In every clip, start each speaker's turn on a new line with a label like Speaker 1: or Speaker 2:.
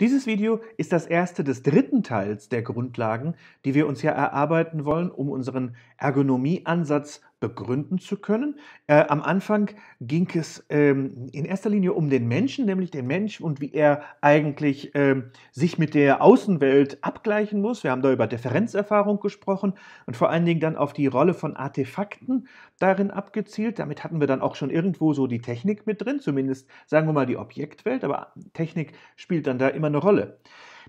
Speaker 1: Dieses Video ist das erste des dritten Teils der Grundlagen, die wir uns ja erarbeiten wollen, um unseren Ergonomieansatz begründen zu können. Äh, am Anfang ging es ähm, in erster Linie um den Menschen, nämlich den Mensch und wie er eigentlich ähm, sich mit der Außenwelt abgleichen muss. Wir haben da über Differenzerfahrung gesprochen und vor allen Dingen dann auf die Rolle von Artefakten darin abgezielt. Damit hatten wir dann auch schon irgendwo so die Technik mit drin, zumindest sagen wir mal die Objektwelt, aber Technik spielt dann da immer eine Rolle.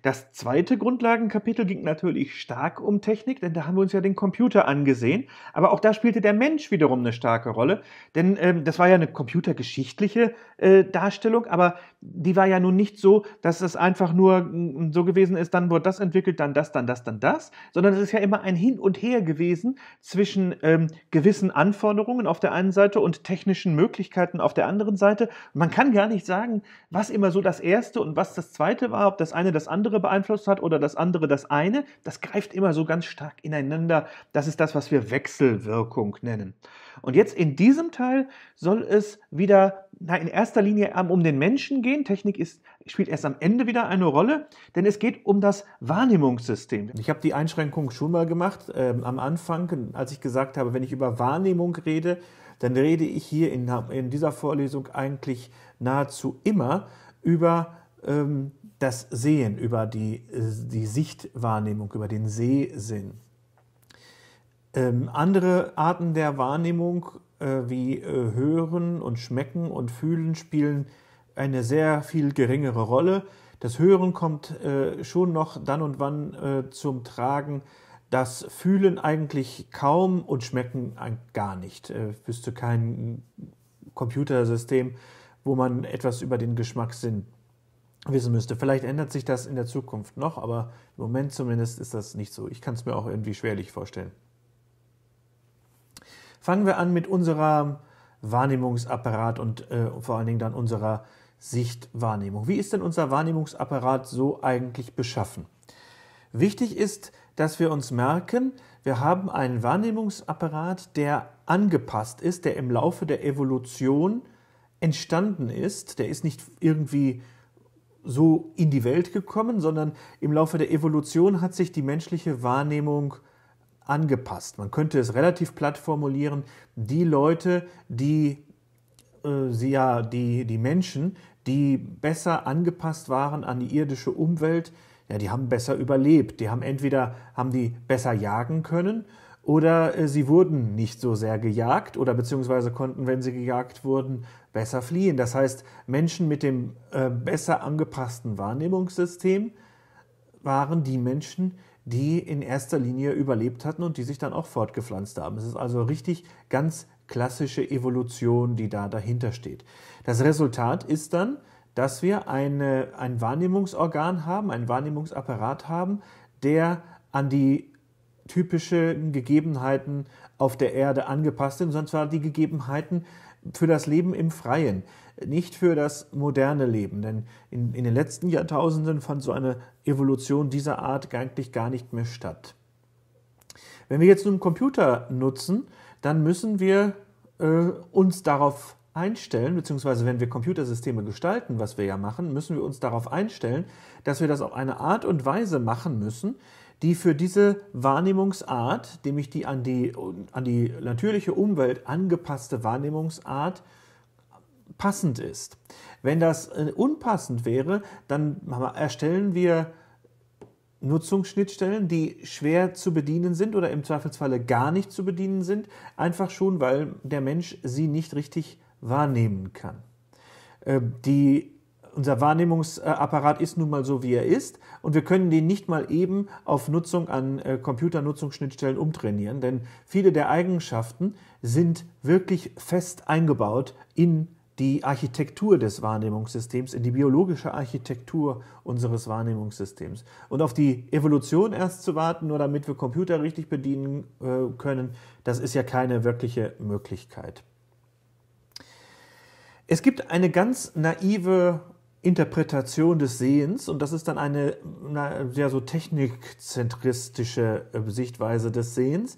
Speaker 1: Das zweite Grundlagenkapitel ging natürlich stark um Technik, denn da haben wir uns ja den Computer angesehen. Aber auch da spielte der Mensch wiederum eine starke Rolle, denn ähm, das war ja eine computergeschichtliche äh, Darstellung, aber die war ja nun nicht so, dass es einfach nur mm, so gewesen ist, dann wurde das entwickelt, dann das, dann das, dann das, sondern es ist ja immer ein Hin und Her gewesen zwischen ähm, gewissen Anforderungen auf der einen Seite und technischen Möglichkeiten auf der anderen Seite. Man kann gar nicht sagen, was immer so das erste und was das zweite war, ob das eine das andere andere beeinflusst hat oder das andere das eine, das greift immer so ganz stark ineinander. Das ist das, was wir Wechselwirkung nennen. Und jetzt in diesem Teil soll es wieder na, in erster Linie ähm, um den Menschen gehen. Technik ist, spielt erst am Ende wieder eine Rolle, denn es geht um das Wahrnehmungssystem. Ich habe die Einschränkung schon mal gemacht ähm, am Anfang, als ich gesagt habe, wenn ich über Wahrnehmung rede, dann rede ich hier in, in dieser Vorlesung eigentlich nahezu immer über ähm, das Sehen, über die, äh, die Sichtwahrnehmung, über den Sehsinn. Ähm, andere Arten der Wahrnehmung äh, wie äh, Hören und Schmecken und Fühlen spielen eine sehr viel geringere Rolle. Das Hören kommt äh, schon noch dann und wann äh, zum Tragen. Das Fühlen eigentlich kaum und Schmecken gar nicht. Äh, wüsste kein Computersystem, wo man etwas über den Geschmackssinn wissen müsste. Vielleicht ändert sich das in der Zukunft noch, aber im Moment zumindest ist das nicht so. Ich kann es mir auch irgendwie schwerlich vorstellen. Fangen wir an mit unserem Wahrnehmungsapparat und äh, vor allen Dingen dann unserer Sichtwahrnehmung. Wie ist denn unser Wahrnehmungsapparat so eigentlich beschaffen? Wichtig ist, dass wir uns merken, wir haben einen Wahrnehmungsapparat, der angepasst ist, der im Laufe der Evolution entstanden ist, der ist nicht irgendwie so in die Welt gekommen, sondern im Laufe der Evolution hat sich die menschliche Wahrnehmung angepasst. Man könnte es relativ platt formulieren, die Leute, die äh, sie ja, die, die Menschen, die besser angepasst waren an die irdische Umwelt, ja, die haben besser überlebt. Die haben entweder haben die besser jagen können oder äh, sie wurden nicht so sehr gejagt oder beziehungsweise konnten, wenn sie gejagt wurden, besser fliehen. Das heißt, Menschen mit dem äh, besser angepassten Wahrnehmungssystem waren die Menschen, die in erster Linie überlebt hatten und die sich dann auch fortgepflanzt haben. Es ist also richtig ganz klassische Evolution, die da dahinter steht. Das Resultat ist dann, dass wir eine, ein Wahrnehmungsorgan haben, einen Wahrnehmungsapparat haben, der an die typischen Gegebenheiten auf der Erde angepasst sind, sondern zwar die Gegebenheiten für das Leben im Freien, nicht für das moderne Leben. Denn in, in den letzten Jahrtausenden fand so eine Evolution dieser Art eigentlich gar nicht mehr statt. Wenn wir jetzt einen Computer nutzen, dann müssen wir äh, uns darauf einstellen, beziehungsweise wenn wir Computersysteme gestalten, was wir ja machen, müssen wir uns darauf einstellen, dass wir das auf eine Art und Weise machen müssen, die für diese Wahrnehmungsart, nämlich die an die, an die natürliche Umwelt angepasste Wahrnehmungsart, passend ist. Wenn das äh, unpassend wäre, dann erstellen wir Nutzungsschnittstellen, die schwer zu bedienen sind oder im Zweifelsfalle gar nicht zu bedienen sind, einfach schon, weil der Mensch sie nicht richtig wahrnehmen kann. Äh, die unser Wahrnehmungsapparat ist nun mal so, wie er ist. Und wir können den nicht mal eben auf Nutzung an äh, Computernutzungsschnittstellen umtrainieren, denn viele der Eigenschaften sind wirklich fest eingebaut in die Architektur des Wahrnehmungssystems, in die biologische Architektur unseres Wahrnehmungssystems. Und auf die Evolution erst zu warten, nur damit wir Computer richtig bedienen äh, können, das ist ja keine wirkliche Möglichkeit. Es gibt eine ganz naive Interpretation des Sehens und das ist dann eine, eine ja, so technikzentristische äh, Sichtweise des Sehens.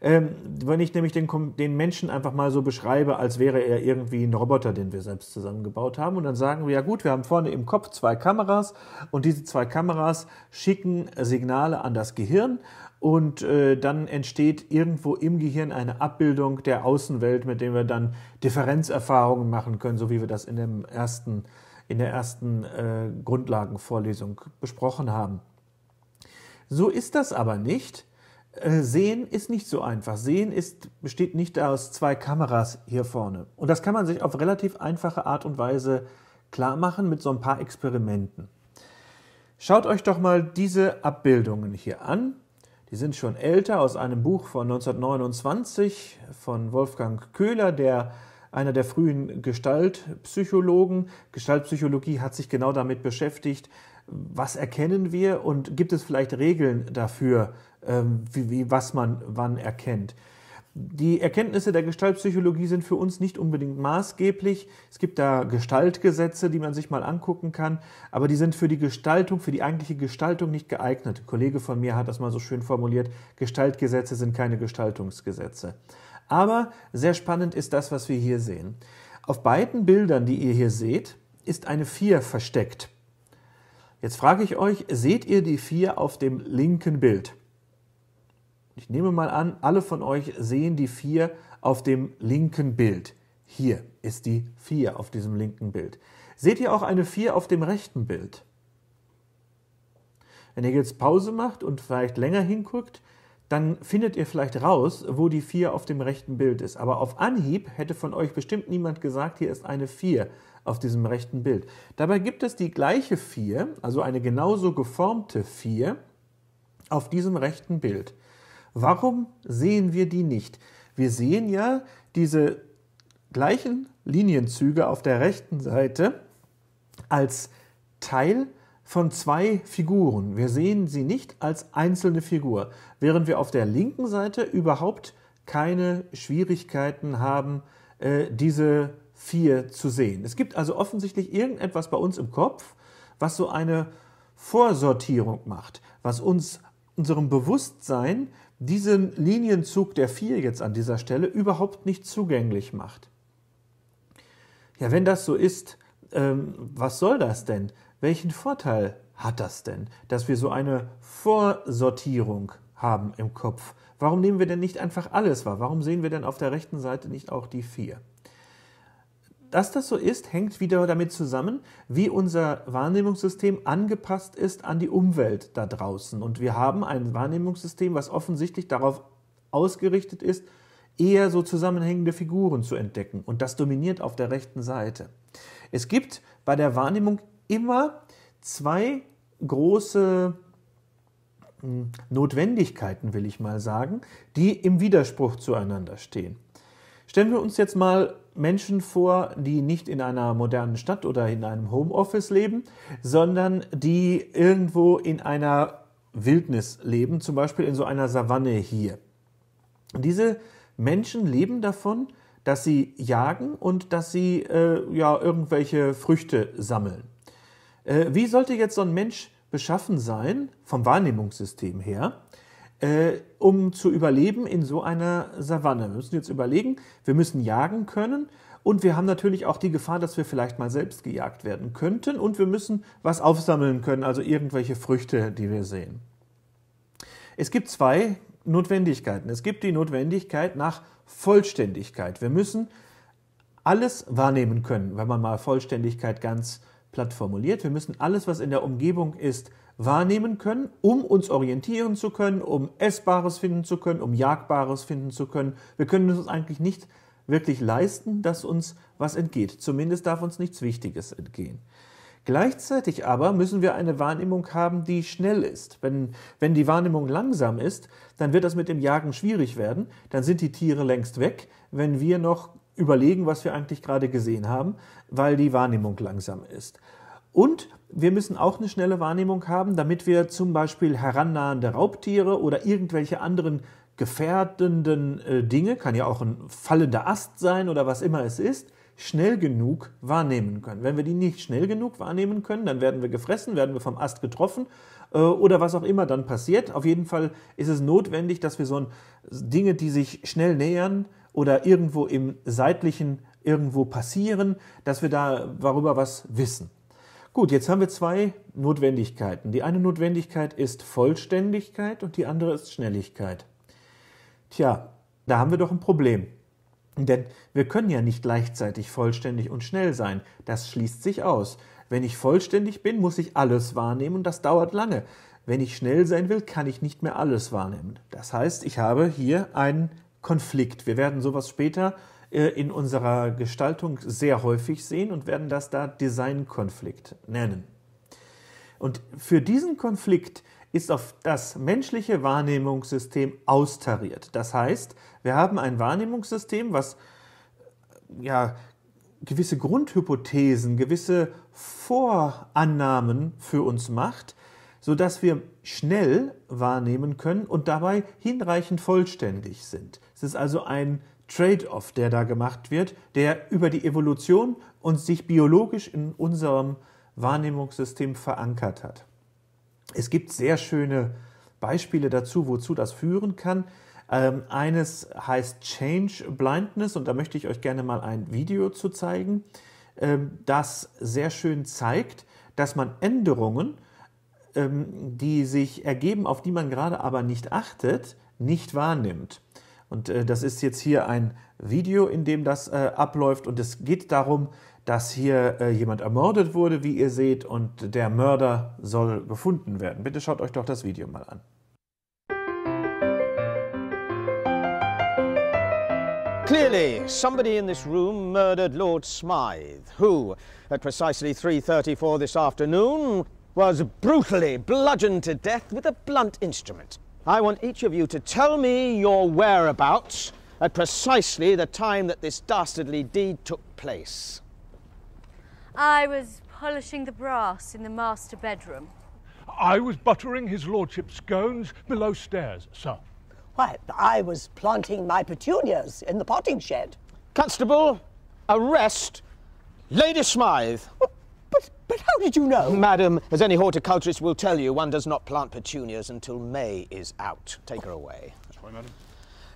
Speaker 1: Ähm, wenn ich nämlich den, den, Menschen einfach mal so beschreibe, als wäre er irgendwie ein Roboter, den wir selbst zusammengebaut haben, und dann sagen wir, ja gut, wir haben vorne im Kopf zwei Kameras und diese zwei Kameras schicken Signale an das Gehirn und äh, dann entsteht irgendwo im Gehirn eine Abbildung der Außenwelt, mit dem wir dann Differenzerfahrungen machen können, so wie wir das in dem ersten äh, in der ersten äh, Grundlagenvorlesung besprochen haben. So ist das aber nicht. Äh, sehen ist nicht so einfach. Sehen ist, besteht nicht aus zwei Kameras hier vorne. Und das kann man sich auf relativ einfache Art und Weise klar machen mit so ein paar Experimenten. Schaut euch doch mal diese Abbildungen hier an. Die sind schon älter aus einem Buch von 1929 von Wolfgang Köhler, der einer der frühen Gestaltpsychologen. Gestaltpsychologie hat sich genau damit beschäftigt, was erkennen wir und gibt es vielleicht Regeln dafür, ähm, wie, wie, was man wann erkennt. Die Erkenntnisse der Gestaltpsychologie sind für uns nicht unbedingt maßgeblich. Es gibt da Gestaltgesetze, die man sich mal angucken kann, aber die sind für die Gestaltung, für die eigentliche Gestaltung nicht geeignet. Ein Kollege von mir hat das mal so schön formuliert, Gestaltgesetze sind keine Gestaltungsgesetze. Aber sehr spannend ist das, was wir hier sehen. Auf beiden Bildern, die ihr hier seht, ist eine 4 versteckt. Jetzt frage ich euch, seht ihr die 4 auf dem linken Bild? Ich nehme mal an, alle von euch sehen die 4 auf dem linken Bild. Hier ist die 4 auf diesem linken Bild. Seht ihr auch eine 4 auf dem rechten Bild? Wenn ihr jetzt Pause macht und vielleicht länger hinguckt, dann findet ihr vielleicht raus, wo die 4 auf dem rechten Bild ist. Aber auf Anhieb hätte von euch bestimmt niemand gesagt, hier ist eine 4 auf diesem rechten Bild. Dabei gibt es die gleiche 4, also eine genauso geformte 4, auf diesem rechten Bild. Warum sehen wir die nicht? Wir sehen ja diese gleichen Linienzüge auf der rechten Seite als Teil der von zwei Figuren. Wir sehen sie nicht als einzelne Figur, während wir auf der linken Seite überhaupt keine Schwierigkeiten haben, äh, diese vier zu sehen. Es gibt also offensichtlich irgendetwas bei uns im Kopf, was so eine Vorsortierung macht, was uns unserem Bewusstsein diesen Linienzug der vier jetzt an dieser Stelle überhaupt nicht zugänglich macht. Ja, wenn das so ist, ähm, was soll das denn? Welchen Vorteil hat das denn, dass wir so eine Vorsortierung haben im Kopf? Warum nehmen wir denn nicht einfach alles wahr? Warum sehen wir denn auf der rechten Seite nicht auch die vier? Dass das so ist, hängt wieder damit zusammen, wie unser Wahrnehmungssystem angepasst ist an die Umwelt da draußen. Und wir haben ein Wahrnehmungssystem, was offensichtlich darauf ausgerichtet ist, eher so zusammenhängende Figuren zu entdecken. Und das dominiert auf der rechten Seite. Es gibt bei der Wahrnehmung immer zwei große hm, Notwendigkeiten, will ich mal sagen, die im Widerspruch zueinander stehen. Stellen wir uns jetzt mal Menschen vor, die nicht in einer modernen Stadt oder in einem Homeoffice leben, sondern die irgendwo in einer Wildnis leben, zum Beispiel in so einer Savanne hier. Diese Menschen leben davon, dass sie jagen und dass sie äh, ja irgendwelche Früchte sammeln. Äh, wie sollte jetzt so ein Mensch beschaffen sein, vom Wahrnehmungssystem her, äh, um zu überleben in so einer Savanne? Wir müssen jetzt überlegen, wir müssen jagen können. Und wir haben natürlich auch die Gefahr, dass wir vielleicht mal selbst gejagt werden könnten. Und wir müssen was aufsammeln können, also irgendwelche Früchte, die wir sehen. Es gibt zwei Notwendigkeiten. Es gibt die Notwendigkeit nach Vollständigkeit. Wir müssen alles wahrnehmen können, wenn man mal Vollständigkeit ganz platt formuliert. Wir müssen alles, was in der Umgebung ist, wahrnehmen können, um uns orientieren zu können, um Essbares finden zu können, um Jagbares finden zu können. Wir können es uns eigentlich nicht wirklich leisten, dass uns was entgeht. Zumindest darf uns nichts Wichtiges entgehen. Gleichzeitig aber müssen wir eine Wahrnehmung haben, die schnell ist. Wenn, wenn die Wahrnehmung langsam ist, dann wird das mit dem Jagen schwierig werden, dann sind die Tiere längst weg. Wenn wir noch überlegen, was wir eigentlich gerade gesehen haben, weil die Wahrnehmung langsam ist. Und wir müssen auch eine schnelle Wahrnehmung haben, damit wir zum Beispiel herannahende Raubtiere oder irgendwelche anderen gefährdenden äh, Dinge, kann ja auch ein fallender Ast sein oder was immer es ist, schnell genug wahrnehmen können. Wenn wir die nicht schnell genug wahrnehmen können, dann werden wir gefressen, werden wir vom Ast getroffen äh, oder was auch immer dann passiert. Auf jeden Fall ist es notwendig, dass wir so ein, Dinge, die sich schnell nähern, oder irgendwo im seitlichen irgendwo passieren, dass wir da darüber was wissen. Gut, jetzt haben wir zwei Notwendigkeiten. Die eine Notwendigkeit ist Vollständigkeit und die andere ist Schnelligkeit. Tja, da haben wir doch ein Problem. Denn wir können ja nicht gleichzeitig vollständig und schnell sein. Das schließt sich aus. Wenn ich vollständig bin, muss ich alles wahrnehmen und das dauert lange. Wenn ich schnell sein will, kann ich nicht mehr alles wahrnehmen. Das heißt, ich habe hier einen Konflikt. Wir werden sowas später äh, in unserer Gestaltung sehr häufig sehen und werden das da Designkonflikt nennen. Und für diesen Konflikt ist auf das menschliche Wahrnehmungssystem austariert. Das heißt, wir haben ein Wahrnehmungssystem, was äh, ja, gewisse Grundhypothesen, gewisse Vorannahmen für uns macht, sodass wir schnell wahrnehmen können und dabei hinreichend vollständig sind ist also ein Trade-off, der da gemacht wird, der über die Evolution und sich biologisch in unserem Wahrnehmungssystem verankert hat. Es gibt sehr schöne Beispiele dazu, wozu das führen kann. Ähm, eines heißt Change Blindness und da möchte ich euch gerne mal ein Video zu zeigen, ähm, das sehr schön zeigt, dass man Änderungen, ähm, die sich ergeben, auf die man gerade aber nicht achtet, nicht wahrnimmt. Und äh, das ist jetzt hier ein Video, in dem das äh, abläuft. Und es geht darum, dass hier äh, jemand ermordet wurde, wie ihr seht, und der Mörder soll gefunden werden. Bitte schaut euch doch das Video mal an.
Speaker 2: Clearly, somebody in this room murdered Lord Smythe, who, at precisely 3.34 this afternoon, was brutally bludgeoned to death with a blunt instrument. I want each of you to tell me your whereabouts at precisely the time that this dastardly deed took place. I was polishing the brass in the master bedroom. I was buttering his lordship's scones below stairs, sir. Why, I was planting my petunias in the potting shed. Constable, arrest Lady Smythe. But, but how did you know? Madam, as any horticulturist will tell you, one does not plant petunias until May is out. Take her away. Sorry, madam.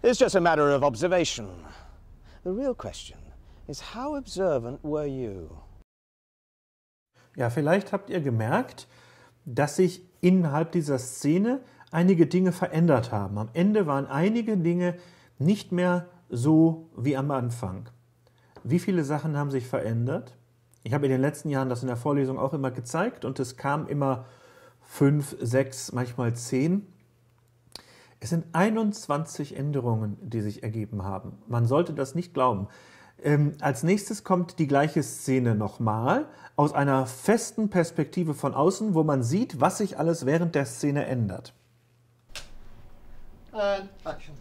Speaker 2: It's just a matter of observation. The real question is how
Speaker 1: observant
Speaker 2: were you?
Speaker 1: Ja, vielleicht habt ihr gemerkt, dass sich innerhalb dieser Szene einige Dinge verändert haben. Am Ende waren einige Dinge nicht mehr so wie am Anfang. Wie viele Sachen haben sich verändert? Ich habe in den letzten Jahren das in der Vorlesung auch immer gezeigt und es kam immer fünf, sechs, manchmal zehn. Es sind 21 Änderungen, die sich ergeben haben. Man sollte das nicht glauben. Ähm, als nächstes kommt die gleiche Szene nochmal aus einer festen Perspektive von außen, wo man sieht, was sich alles während der Szene ändert.
Speaker 2: Äh, And action.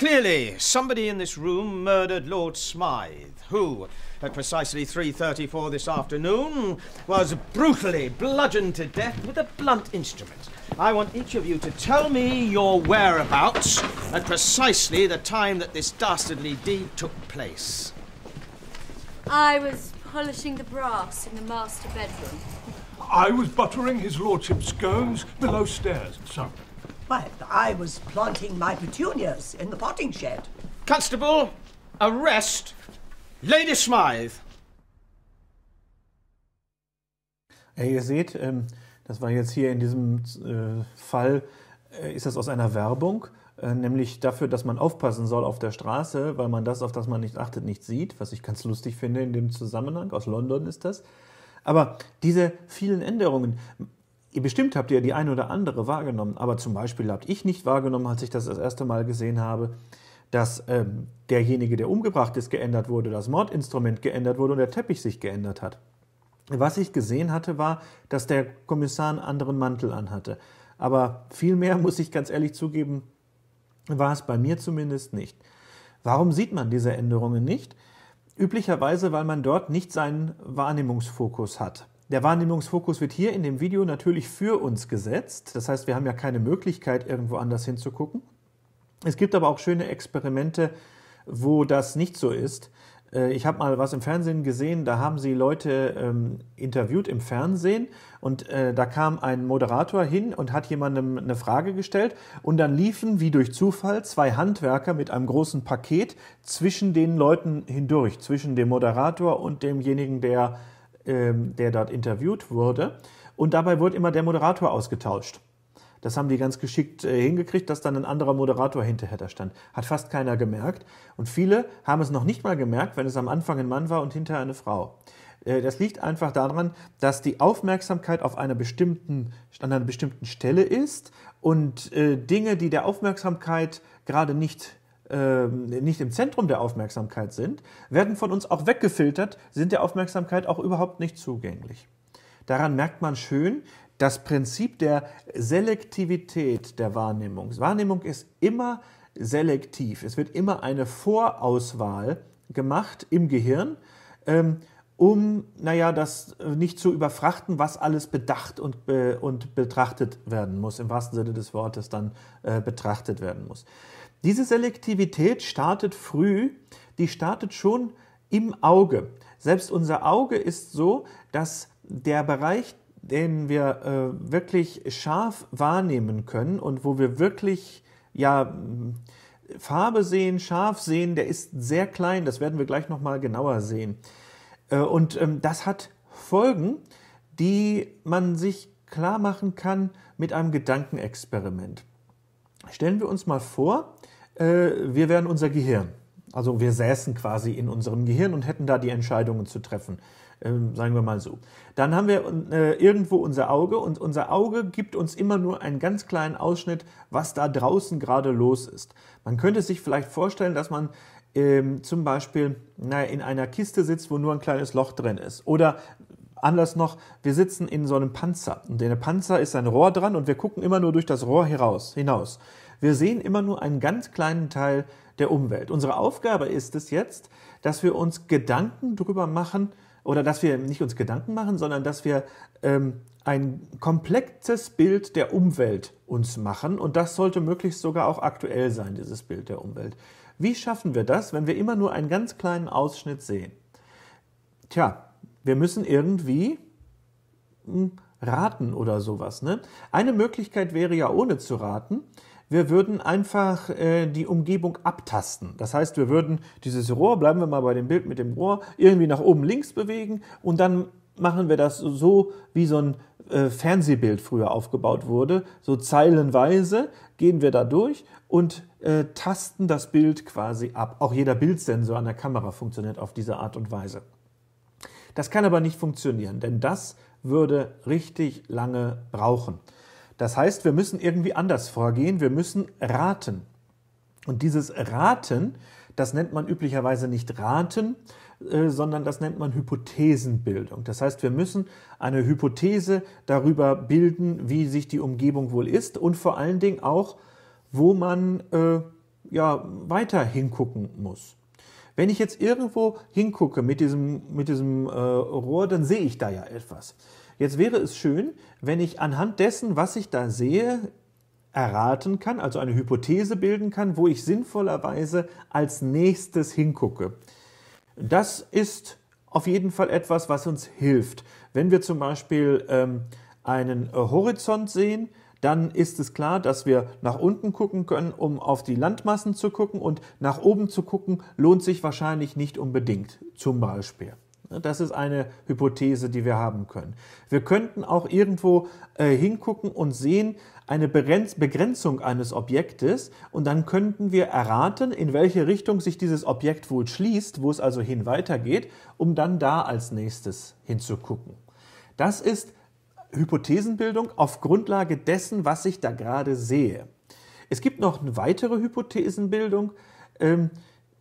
Speaker 2: Clearly, somebody in this room murdered Lord Smythe, who, at precisely 3.34 this afternoon, was brutally bludgeoned to death with a blunt instrument. I want each of you to tell me your whereabouts at precisely the time that this dastardly deed took place. I was polishing the brass in the master bedroom. I was buttering his lordship's scones below stairs, sir. Well, I was planting my petunias in the potting shed. Constable, arrest Lady Smythe.
Speaker 1: Ja, ihr seht, ähm, das war jetzt hier in diesem äh, Fall, äh, ist das aus einer Werbung, äh, nämlich dafür, dass man aufpassen soll auf der Straße, weil man das, auf das man nicht achtet, nicht sieht, was ich ganz lustig finde in dem Zusammenhang. Aus London ist das. Aber diese vielen Änderungen, Ihr bestimmt habt ihr die eine oder andere wahrgenommen, aber zum Beispiel habt ich nicht wahrgenommen, als ich das das erste Mal gesehen habe, dass ähm, derjenige, der umgebracht ist, geändert wurde, das Mordinstrument geändert wurde und der Teppich sich geändert hat. Was ich gesehen hatte, war, dass der Kommissar einen anderen Mantel anhatte. Aber viel mehr, muss ich ganz ehrlich zugeben, war es bei mir zumindest nicht. Warum sieht man diese Änderungen nicht? Üblicherweise, weil man dort nicht seinen Wahrnehmungsfokus hat. Der Wahrnehmungsfokus wird hier in dem Video natürlich für uns gesetzt. Das heißt, wir haben ja keine Möglichkeit, irgendwo anders hinzugucken. Es gibt aber auch schöne Experimente, wo das nicht so ist. Äh, ich habe mal was im Fernsehen gesehen, da haben sie Leute ähm, interviewt im Fernsehen und äh, da kam ein Moderator hin und hat jemandem eine Frage gestellt und dann liefen wie durch Zufall zwei Handwerker mit einem großen Paket zwischen den Leuten hindurch, zwischen dem Moderator und demjenigen, der ähm, der dort interviewt wurde. Und dabei wurde immer der Moderator ausgetauscht. Das haben die ganz geschickt äh, hingekriegt, dass dann ein anderer Moderator hinterher da stand. Hat fast keiner gemerkt. Und viele haben es noch nicht mal gemerkt, wenn es am Anfang ein Mann war und hinterher eine Frau. Äh, das liegt einfach daran, dass die Aufmerksamkeit auf einer bestimmten, an einer bestimmten Stelle ist und äh, Dinge, die der Aufmerksamkeit gerade nicht ähm, nicht im Zentrum der Aufmerksamkeit sind, werden von uns auch weggefiltert, sind der Aufmerksamkeit auch überhaupt nicht zugänglich. Daran merkt man schön, das Prinzip der Selektivität der Wahrnehmung. Wahrnehmung ist immer selektiv. Es wird immer eine Vorauswahl gemacht im Gehirn, ähm, um, naja, das nicht zu überfrachten, was alles bedacht und, äh, und betrachtet werden muss, im wahrsten Sinne des Wortes dann äh, betrachtet werden muss. Diese Selektivität startet früh, die startet schon im Auge. Selbst unser Auge ist so, dass der Bereich, den wir äh, wirklich scharf wahrnehmen können und wo wir wirklich ja Farbe sehen, scharf sehen, der ist sehr klein. Das werden wir gleich noch mal genauer sehen. Äh, und ähm, das hat Folgen, die man sich klar machen kann mit einem Gedankenexperiment. Stellen wir uns mal vor, äh, wir wären unser Gehirn. Also wir säßen quasi in unserem Gehirn und hätten da die Entscheidungen zu treffen, ähm, sagen wir mal so. Dann haben wir äh, irgendwo unser Auge und unser Auge gibt uns immer nur einen ganz kleinen Ausschnitt, was da draußen gerade los ist. Man könnte sich vielleicht vorstellen, dass man ähm, zum Beispiel naja, in einer Kiste sitzt, wo nur ein kleines Loch drin ist. Oder Anders noch, wir sitzen in so einem Panzer und in dem Panzer ist ein Rohr dran und wir gucken immer nur durch das Rohr heraus, hinaus. Wir sehen immer nur einen ganz kleinen Teil der Umwelt. Unsere Aufgabe ist es jetzt, dass wir uns Gedanken darüber machen oder dass wir nicht uns Gedanken machen, sondern dass wir ähm, ein komplexes Bild der Umwelt uns machen und das sollte möglichst sogar auch aktuell sein, dieses Bild der Umwelt. Wie schaffen wir das, wenn wir immer nur einen ganz kleinen Ausschnitt sehen? Tja, wir müssen irgendwie hm, raten oder sowas. Ne? Eine Möglichkeit wäre ja, ohne zu raten, wir würden einfach äh, die Umgebung abtasten. Das heißt, wir würden dieses Rohr, bleiben wir mal bei dem Bild mit dem Rohr, irgendwie nach oben links bewegen und dann machen wir das so, wie so ein äh, Fernsehbild früher aufgebaut wurde. So zeilenweise gehen wir da durch und äh, tasten das Bild quasi ab. Auch jeder Bildsensor an der Kamera funktioniert auf diese Art und Weise. Das kann aber nicht funktionieren, denn das würde richtig lange brauchen. Das heißt, wir müssen irgendwie anders vorgehen, wir müssen raten. Und dieses Raten, das nennt man üblicherweise nicht Raten, äh, sondern das nennt man Hypothesenbildung. Das heißt, wir müssen eine Hypothese darüber bilden, wie sich die Umgebung wohl ist und vor allen Dingen auch, wo man äh, ja, weiter hingucken muss. Wenn ich jetzt irgendwo hingucke mit diesem, mit diesem äh, Rohr, dann sehe ich da ja etwas. Jetzt wäre es schön, wenn ich anhand dessen, was ich da sehe, erraten kann, also eine Hypothese bilden kann, wo ich sinnvollerweise als nächstes hingucke. Das ist auf jeden Fall etwas, was uns hilft. Wenn wir zum Beispiel ähm, einen Horizont sehen, dann ist es klar, dass wir nach unten gucken können, um auf die Landmassen zu gucken und nach oben zu gucken, lohnt sich wahrscheinlich nicht unbedingt, zum Beispiel. Das ist eine Hypothese, die wir haben können. Wir könnten auch irgendwo äh, hingucken und sehen eine Begrenzung eines Objektes und dann könnten wir erraten, in welche Richtung sich dieses Objekt wohl schließt, wo es also hin weitergeht, um dann da als nächstes hinzugucken. Das ist Hypothesenbildung auf Grundlage dessen, was ich da gerade sehe. Es gibt noch eine weitere Hypothesenbildung, ähm,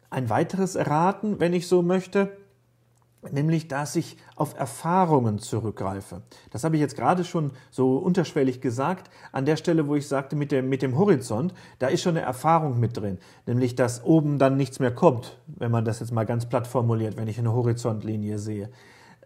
Speaker 1: ein weiteres Erraten, wenn ich so möchte, nämlich dass ich auf Erfahrungen zurückgreife. Das habe ich jetzt gerade schon so unterschwellig gesagt, an der Stelle, wo ich sagte, mit dem, mit dem Horizont, da ist schon eine Erfahrung mit drin, nämlich dass oben dann nichts mehr kommt, wenn man das jetzt mal ganz platt formuliert, wenn ich eine Horizontlinie sehe.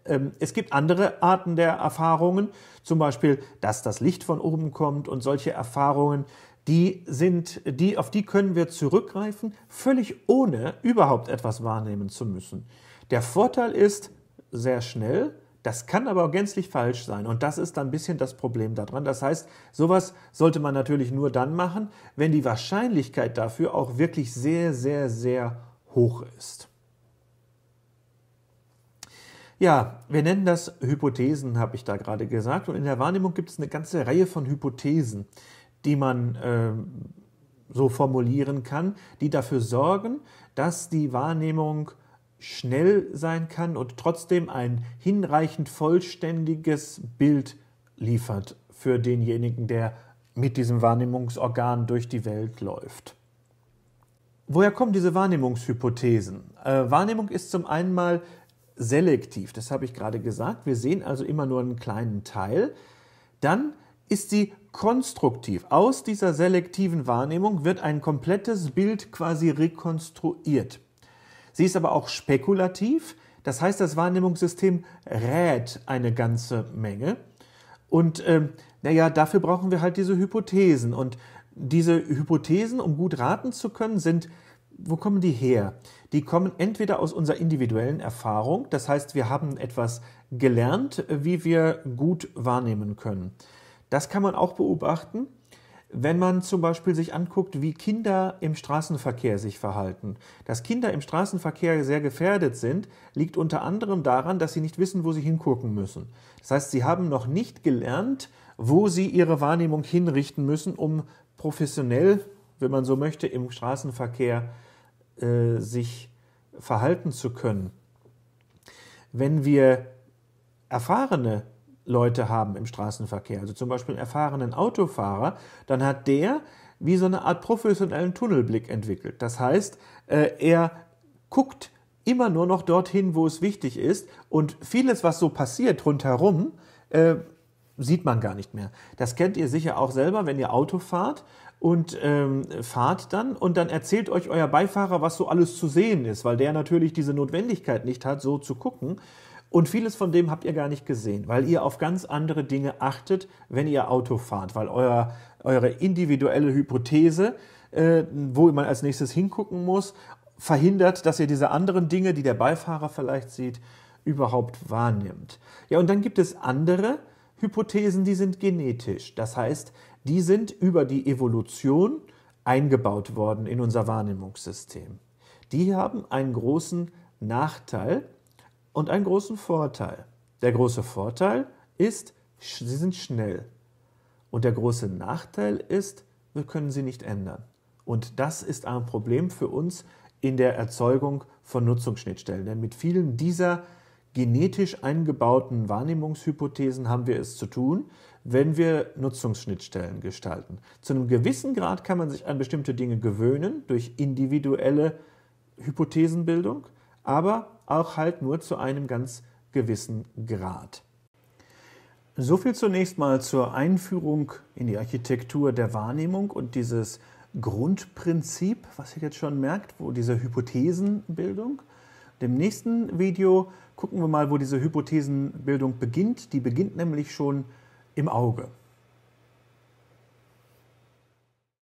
Speaker 1: Ähm, es gibt andere Arten der Erfahrungen, zum Beispiel, dass das Licht von oben kommt und solche Erfahrungen, die sind, die, auf die können wir zurückgreifen, völlig ohne überhaupt etwas wahrnehmen zu müssen. Der Vorteil ist sehr schnell, das kann aber auch gänzlich falsch sein. Und das ist dann ein bisschen das Problem daran. Das heißt, sowas sollte man natürlich nur dann machen, wenn die Wahrscheinlichkeit dafür auch wirklich sehr, sehr, sehr hoch ist. Ja, wir nennen das Hypothesen, habe ich da gerade gesagt. Und in der Wahrnehmung gibt es eine ganze Reihe von Hypothesen, die man äh, so formulieren kann, die dafür sorgen, dass die Wahrnehmung schnell sein kann und trotzdem ein hinreichend vollständiges Bild liefert für denjenigen, der mit diesem Wahrnehmungsorgan durch die Welt läuft. Woher kommen diese Wahrnehmungshypothesen? Äh, Wahrnehmung ist zum einen mal selektiv. Das habe ich gerade gesagt. Wir sehen also immer nur einen kleinen Teil. Dann ist sie konstruktiv. Aus dieser selektiven Wahrnehmung wird ein komplettes Bild quasi rekonstruiert. Sie ist aber auch spekulativ. Das heißt, das Wahrnehmungssystem rät eine ganze Menge. Und äh, naja, dafür brauchen wir halt diese Hypothesen. Und diese Hypothesen, um gut raten zu können, sind, wo kommen die her? die kommen entweder aus unserer individuellen Erfahrung, das heißt, wir haben etwas gelernt, wie wir gut wahrnehmen können. Das kann man auch beobachten, wenn man zum Beispiel sich anguckt, wie Kinder im Straßenverkehr sich verhalten. Dass Kinder im Straßenverkehr sehr gefährdet sind, liegt unter anderem daran, dass sie nicht wissen, wo sie hingucken müssen. Das heißt, sie haben noch nicht gelernt, wo sie ihre Wahrnehmung hinrichten müssen, um professionell, wenn man so möchte, im Straßenverkehr äh, äh, sich verhalten zu können. Wenn wir erfahrene Leute haben im Straßenverkehr, also zum Beispiel einen erfahrenen Autofahrer, dann hat der wie so eine Art professionellen Tunnelblick entwickelt. Das heißt, äh, er guckt immer nur noch dorthin, wo es wichtig ist und vieles, was so passiert rundherum, äh, sieht man gar nicht mehr. Das kennt ihr sicher auch selber, wenn ihr Auto fahrt und ähm, fahrt dann und dann erzählt euch euer Beifahrer, was so alles zu sehen ist, weil der natürlich diese Notwendigkeit nicht hat, so zu gucken. Und vieles von dem habt ihr gar nicht gesehen, weil ihr auf ganz andere Dinge achtet, wenn ihr Auto fahrt, weil euer, eure individuelle Hypothese, äh, wo man als nächstes hingucken muss, verhindert, dass ihr diese anderen Dinge, die der Beifahrer vielleicht sieht, überhaupt wahrnimmt. Ja, und dann gibt es andere Hypothesen, die sind genetisch. Das heißt, die sind über die Evolution eingebaut worden in unser Wahrnehmungssystem. Die haben einen großen Nachteil und einen großen Vorteil. Der große Vorteil ist, sie sind schnell. Und der große Nachteil ist, wir können sie nicht ändern. Und das ist ein Problem für uns in der Erzeugung von Nutzungsschnittstellen. Denn mit vielen dieser genetisch eingebauten Wahrnehmungshypothesen haben wir es zu tun, wenn wir Nutzungsschnittstellen gestalten. Zu einem gewissen Grad kann man sich an bestimmte Dinge gewöhnen durch individuelle Hypothesenbildung, aber auch halt nur zu einem ganz gewissen Grad. So viel zunächst mal zur Einführung in die Architektur der Wahrnehmung und dieses Grundprinzip, was ihr jetzt schon merkt, wo diese Hypothesenbildung. Im nächsten Video gucken wir mal, wo diese Hypothesenbildung beginnt. Die beginnt nämlich schon im Auge.